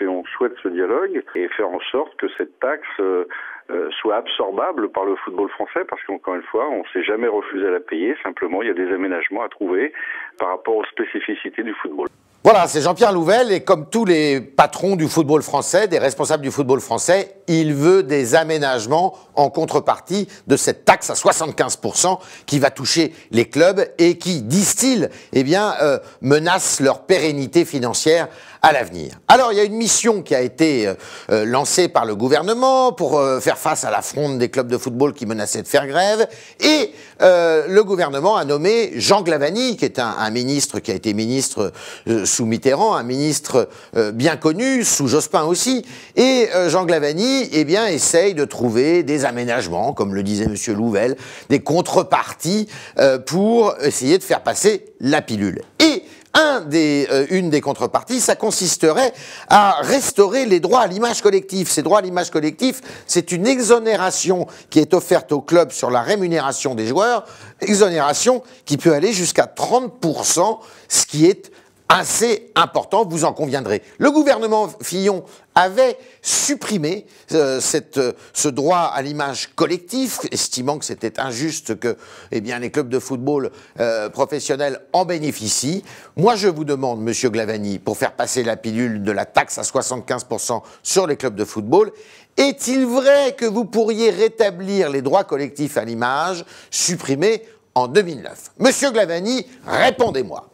et on souhaite ce dialogue et faire en sorte que cette taxe euh, euh, soit absorbable par le football français parce qu'encore une fois, on ne s'est jamais refusé à la payer. Simplement, il y a des aménagements à trouver par rapport aux spécificités du football. Voilà, c'est Jean-Pierre Louvel et comme tous les patrons du football français, des responsables du football français, il veut des aménagements en contrepartie de cette taxe à 75% qui va toucher les clubs et qui, disent-ils, eh bien, euh, menace leur pérennité financière à l'avenir. Alors, il y a une mission qui a été euh, euh, lancée par le gouvernement pour faire face à la fronde des clubs de football qui menaçaient de faire grève et le gouvernement a nommé Jean Glavani, qui est un ministre qui a été ministre sous Mitterrand, un ministre euh, bien connu, sous Jospin aussi, et euh, Jean Glavani eh bien, essaye de trouver des aménagements, comme le disait M. Louvel, des contreparties euh, pour essayer de faire passer la pilule. Et un des, une des contreparties, ça consisterait à restaurer les droits à l'image collective. Ces droits à l'image collective, c'est une exonération qui est offerte au club sur la rémunération des joueurs, exonération qui peut aller jusqu'à 30%, ce qui est assez important, vous en conviendrez. Le gouvernement Fillon avait supprimé euh, cette, euh, ce droit à l'image collective, estimant que c'était injuste que eh bien, les clubs de football euh, professionnels en bénéficient. Moi, je vous demande, Monsieur Glavani, pour faire passer la pilule de la taxe à 75% sur les clubs de football, est-il vrai que vous pourriez rétablir les droits collectifs à l'image supprimés en 2009 Monsieur Glavani, répondez-moi.